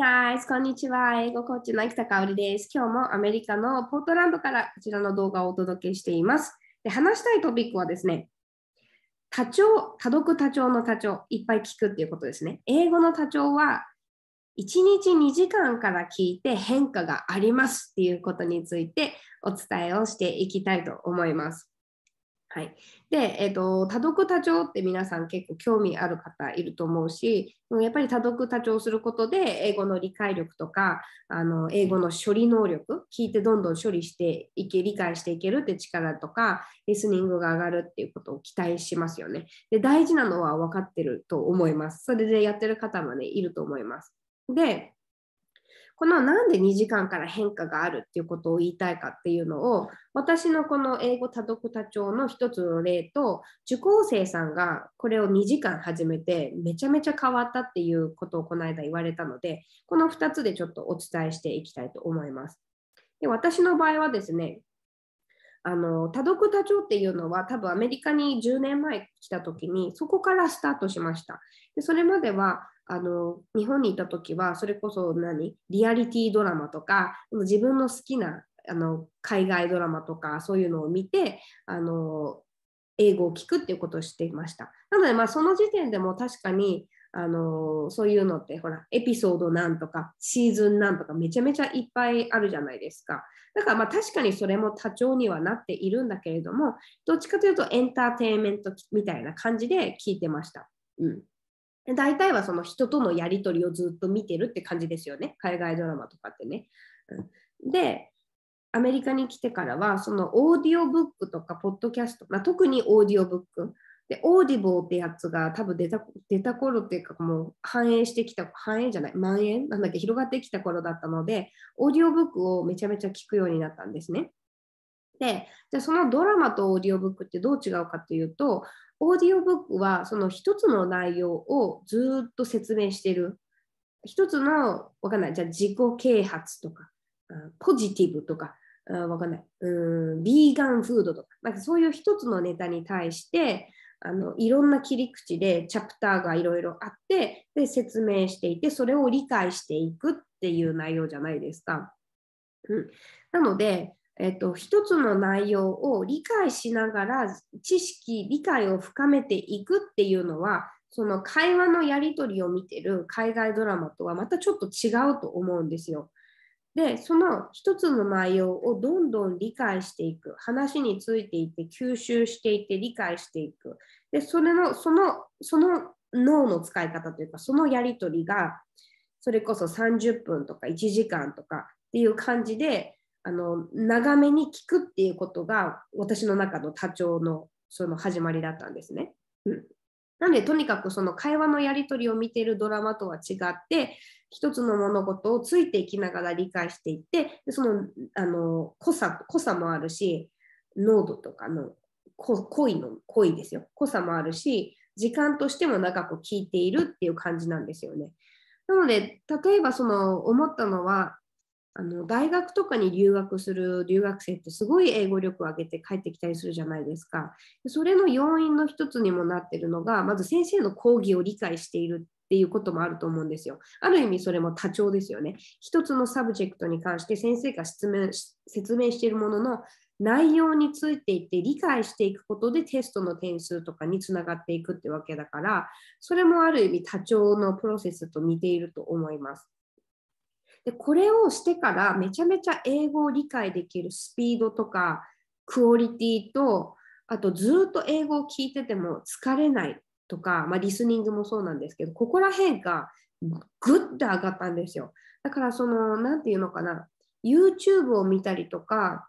guys! こんにちは。英語コーチの生田香織です。今日もアメリカのポートランドからこちらの動画をお届けしています。で話したいトピックはですね、多長、多読多長の多長、いっぱい聞くっていうことですね。英語の多長は1日2時間から聞いて変化がありますっていうことについてお伝えをしていきたいと思います。はい、で、えーと、多読多聴って皆さん結構興味ある方いると思うしやっぱり多読多聴することで英語の理解力とかあの英語の処理能力聞いてどんどん処理していけ理解していけるって力とかリスニングが上がるっていうことを期待しますよねで大事なのは分かってると思いますそれでやってる方もねいると思いますでこのなんで2時間から変化があるっていうことを言いたいかっていうのを私のこの英語多読多聴の一つの例と受講生さんがこれを2時間始めてめちゃめちゃ変わったっていうことをこの間言われたのでこの2つでちょっとお伝えしていきたいと思います。で私の場合はですねあの多読多聴っていうのは多分アメリカに10年前来た時にそこからスタートしました。でそれまではあの日本にいた時はそれこそ何リアリティドラマとか自分の好きなあの海外ドラマとかそういうのを見てあの英語を聞くっていうことをしていました。なのでまあその時点でも確かにあのそういうのってほらエピソードなんとかシーズンなんとかめちゃめちゃいっぱいあるじゃないですかだからまあ確かにそれも多調にはなっているんだけれどもどっちかというとエンターテインメントみたいな感じで聞いてました、うん、で大体はその人とのやり取りをずっと見てるって感じですよね海外ドラマとかってね。うん、でアメリカに来てからはそのオーディオブックとかポッドキャスト、まあ、特にオーディオブックでオーディボーってやつが多分出た出た頃っていうかもう反映してきた反映じゃない蔓延なんだっけ広がってきた頃だったのでオーディオブックをめちゃめちゃ聞くようになったんですね。でじゃあそのドラマとオーディオブックってどう違うかというとオーディオブックはその一つの内容をずっと説明してる。一つの、わかんない、じゃあ自己啓発とか、ポジティブとか、わかんない、うーん、ビーガンフードとか、なんかそういう一つのネタに対して、あのいろんな切り口でチャプターがいろいろあってで説明していてそれを理解していくっていう内容じゃないですか。うん、なのでえっと、一つの内容を理解しながら知識理解を深めていくっていうのはその会話のやり取りを見てる海外ドラマとはまたちょっと違うと思うんですよ。でその一つの内容をどんどん理解していく話についていって吸収していって理解していくでそれのそのその脳の使い方というかそのやり取りがそれこそ30分とか1時間とかっていう感じであの長めに聞くっていうことが私の中の多調のその始まりだったんですね。うん、なのでとにかくその会話のやり取りを見てるドラマとは違って一つの物事をついていきながら理解していってそのあの濃さ濃さもあるし濃度とかの濃いの濃いですよ濃さもあるし時間としても長く聞いているっていう感じなんですよね。なので例えばその思ったのはあの大学とかに留学する留学生ってすごい英語力を上げて帰ってきたりするじゃないですか。それの要因の一つにもなってるのが、まず先生の講義を理解しているっていうこともあると思うんですよ。ある意味それも多調ですよね。一つのサブジェクトに関して先生が説明説明しているものの内容についていって理解していくことでテストの点数とかにつながっていくってわけだから、それもある意味多調のプロセスと似ていると思います。でこれをしてからめちゃめちゃ英語を理解できるスピードとかクオリティとあとずっと英語を聞いてても疲れないとか、まあ、リスニングもそうなんですけどここら辺がぐっと上がったんですよだからその何て言うのかな YouTube を見たりとか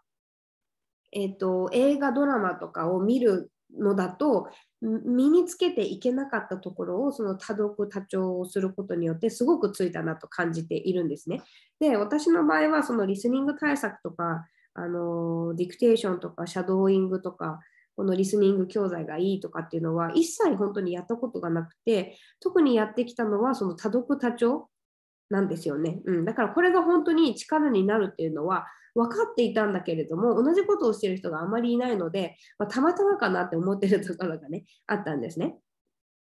えっ、ー、と映画ドラマとかを見るのだと身につけていけなかったところをその多読多聴をすることによってすごくついたなと感じているんですね。で私の場合はそのリスニング対策とかあのディクテーションとかシャドーイングとかこのリスニング教材がいいとかっていうのは一切本当にやったことがなくて特にやってきたのはその多読多聴なんですよね、うん、だからこれが本当に力になるっていうのは分かっていたんだけれども同じことをしている人があまりいないので、まあ、たまたまかなって思ってるところがね あったんですね。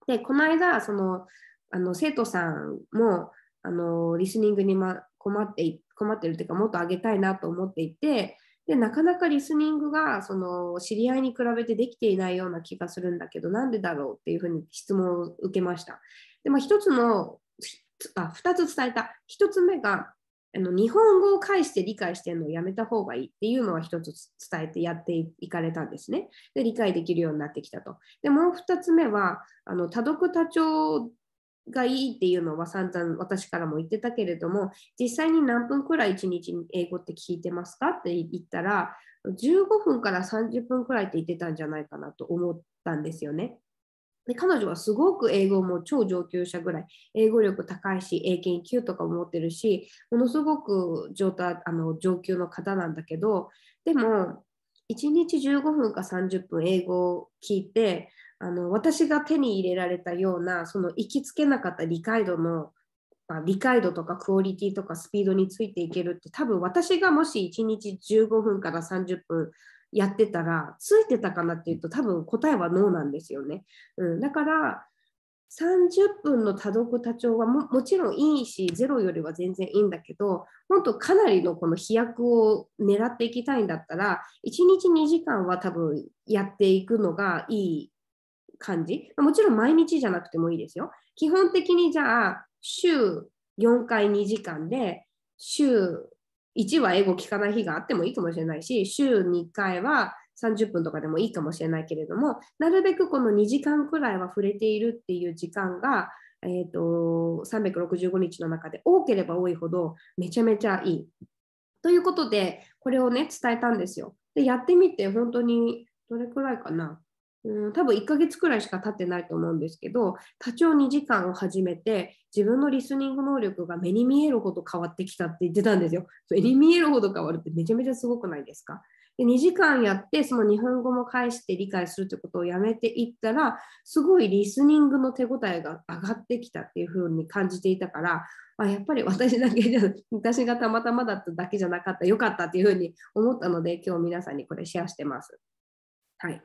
でこの間そのあの生徒さんもあのリスニングに、ま、困って困ってるというかもっと上げたいなと思っていてでなかなかリスニングがその知り合いに比べてできていないような気がするんだけどなんでだろうっていうふうに質問を受けました。でまあ、つのあ2つ伝えた1つ目があの日本語を介して理解してるのをやめた方がいいっていうのは一つ伝えてやっていかれたんですね。で理解できるようになってきたと。でもう2つ目はあの多読多聴がいいっていうのは散々私からも言ってたけれども実際に何分くらい1日に英語って聞いてますかって言ったら15分から30分くらいって言ってたんじゃないかなと思ったんですよね。で彼女はすごく英語も超上級者ぐらい、英語力高いし、英検究とかも持ってるし、ものすごく上達あの上級の方なんだけど、でも、1日15分か30分英語を聞いて、あの私が手に入れられたような、その行きつけなかった理解度の、まあ、理解度とかクオリティとかスピードについていけるって、多分私がもし1日15分から30分やってたらついてたかなっていうと多分答えはノーなんですよね。うん、だから30分の多読多長はもちろんいいしゼロよりは全然いいんだけど本当かなりのこの飛躍を狙っていきたいんだったら1日2時間は多分やっていくのがいい感じもちろん毎日じゃなくてもいいですよ基本的にじゃあ週4回2時間で週1話英語聞かない日があってもいいかもしれないし、週2回は30分とかでもいいかもしれないけれども、なるべくこの2時間くらいは触れているっていう時間が、えーと、と365日の中で多ければ多いほどめちゃめちゃいい。ということで、これをね、伝えたんですよ。で、やってみて、本当にどれくらいかなうん、多分1ヶ月くらいしか経ってないと思うんですけど多聴2時間を始めて自分のリスニング能力が目に見えるほど変わってきたって言ってたんですよ。目に見えるほど変わるってめちゃめちゃすごくないですかで2時間やってその日本語も返して理解するってことをやめていったらすごいリスニングの手応えが上がってきたっていうふうに感じていたからあやっぱり私だけじゃ私がたまたまだっただけじゃなかったよかったっていうふうに思ったので今日皆さんにこれシェアしてます。はい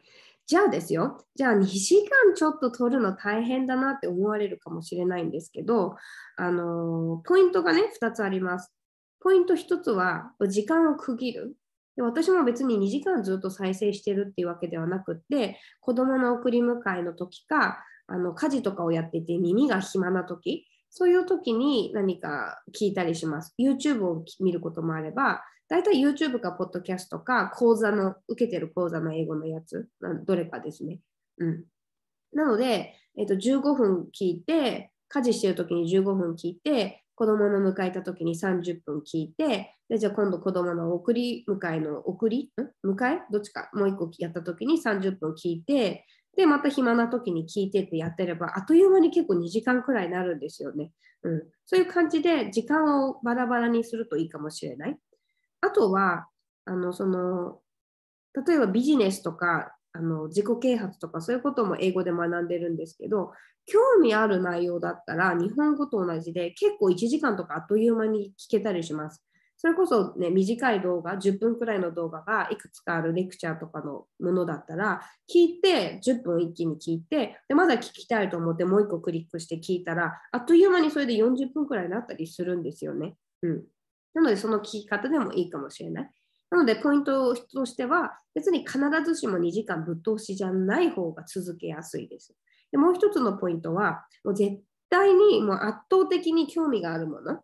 じゃあですよ、じゃあ2時間ちょっと取るの大変だなって思われるかもしれないんですけど、あのー、ポイントがね、2つあります。ポイント1つは、時間を区切る。で私も別に2時間ずっと再生してるっていうわけではなくって子供の送り迎えの時かあの家事とかをやってて耳が暇な時そういう時に何か聞いたりします。YouTube を見ることもあれば大体 YouTube か Podcast か講座の、受けてる講座の英語のやつ、どれかですね。うん。なので、えっ、ー、と、15分聞いて、家事してる時に15分聞いて、子供の迎えた時に30分聞いて、でじゃあ今度子供の送り迎えの送りん迎えどっちかもう一個やった時に30分聞いて、で、また暇な時に聞いてってやってれば、あっという間に結構2時間くらいになるんですよね。うん。そういう感じで、時間をバラバラにするといいかもしれない。あとは、あの、その、例えばビジネスとか、あの自己啓発とかそういうことも英語で学んでるんですけど興味ある内容だったら日本語と同じで結構1時間とかあっという間に聞けたりしますそれこそ、ね、短い動画10分くらいの動画がいくつかあるレクチャーとかのものだったら聞いて10分一気に聞いてでまだ聞きたいと思ってもう1個クリックして聞いたらあっという間にそれで40分くらいになったりするんですよね、うん、なので、その聞き方でもいいかもしれない。なので、ポイントとしては、別に必ずしも2時間ぶっ通しじゃない方が続けやすいです。でもう一つのポイントは、もう絶対にもう圧倒的に興味があるもの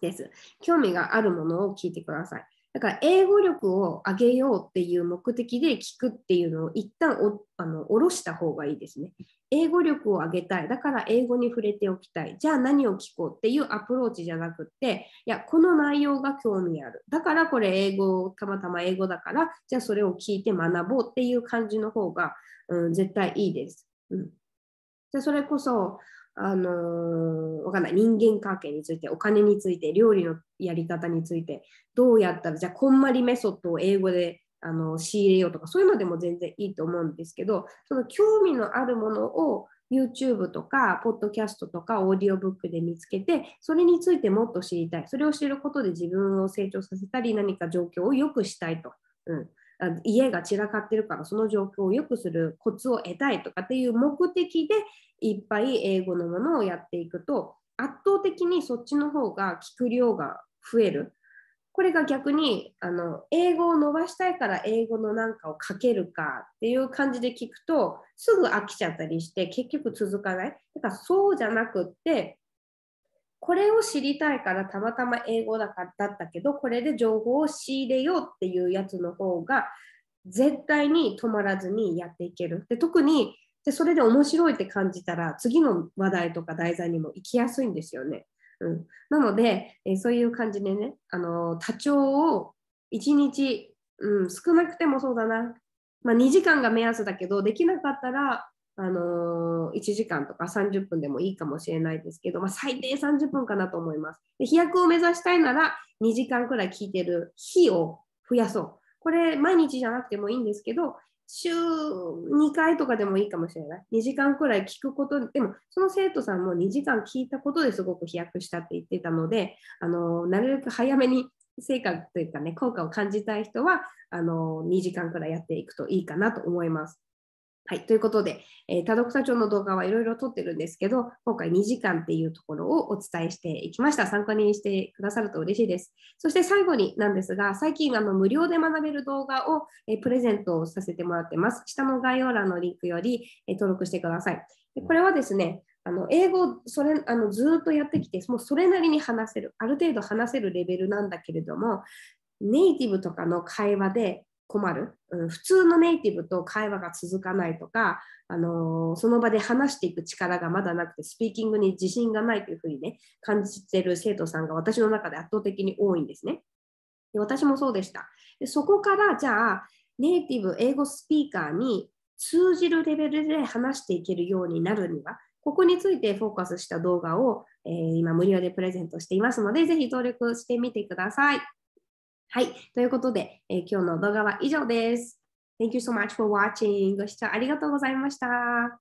です。興味があるものを聞いてください。だから英語力を上げようっていう目的で聞くっていうのを一旦おあの下ろした方がいいですね。英語力を上げたい。だから英語に触れておきたい。じゃあ何を聞こうっていうアプローチじゃなくって、いや、この内容が興味ある。だからこれ英語、たまたま英語だから、じゃあそれを聞いて学ぼうっていう感じの方が、うん、絶対いいです。うん、あそれこそ、あのー、わかんない、人間関係について、お金について、料理のやり方について、どうやったら、じゃあ、こんまりメソッドを英語であの仕入れようとか、そういうのでも全然いいと思うんですけど、その興味のあるものを YouTube とか、ポッドキャストとか、オーディオブックで見つけて、それについてもっと知りたい。それを知ることで自分を成長させたり、何か状況を良くしたいと。うん、家が散らかってるからその状況を良くするコツを得たいとかっていう目的でいっぱい英語のものをやっていくと圧倒的にそっちの方が聞く量が増える。これが逆にあの英語を伸ばしたいから英語のなんかをかけるかっていう感じで聞くとすぐ飽きちゃったりして結局続かない。だからそうじゃなくってこれを知りたいからたまたま英語だかだったけどこれで情報を仕入れようっていうやつの方が絶対に止まらずにやっていける。で特にでそれで面白いって感じたら次の話題とか題材にも行きやすいんですよね。うん、なので、えそういう感じでね、あの多長を1日、うん、少なくてもそうだな、まあ、2時間が目安だけどできなかったらあのー、1時間とか30分でもいいかもしれないですけど、まあ、最低30分かなと思います。で飛躍を目指したいなら2時間くらい聞いてる日を増やそう。これ毎日じゃなくてもいいんですけど、週2回とかでもいいかもしれない。2時間くらい聞くこと、でもその生徒さんも2時間聞いたことですごく飛躍したって言ってたので、あのー、なるべく早めに成果というかね、効果を感じたい人は、あのー、2時間くらいやっていくといいかなと思います。はい、ということで、えー、多読多長の動画はいろいろ撮ってるんですけど、今回2時間っていうところをお伝えしていきました。参考にしてくださると嬉しいです。そして最後になんですが、最近あの無料で学べる動画を、えー、プレゼントさせてもらってます。下の概要欄のリンクより、えー、登録してください。でこれはですね、あの英語それあのずっとやってきて、もうそれなりに話せる、ある程度話せるレベルなんだけれども、ネイティブとかの会話で困る、うん、普通のネイティブと会話が続かないとか、あのー、その場で話していく力がまだなくてスピーキングに自信がないというふうにね感じてる生徒さんが私の中で圧倒的に多いんですね。で私もそうでした。でそこからじゃあネイティブ英語スピーカーに通じるレベルで話していけるようになるにはここについてフォーカスした動画を、えー、今無料でプレゼントしていますので、ぜひ登録してみてください。はい。ということで、えー、今日の動画は以上です。Thank you so much for watching. ご視聴ありがとうございました。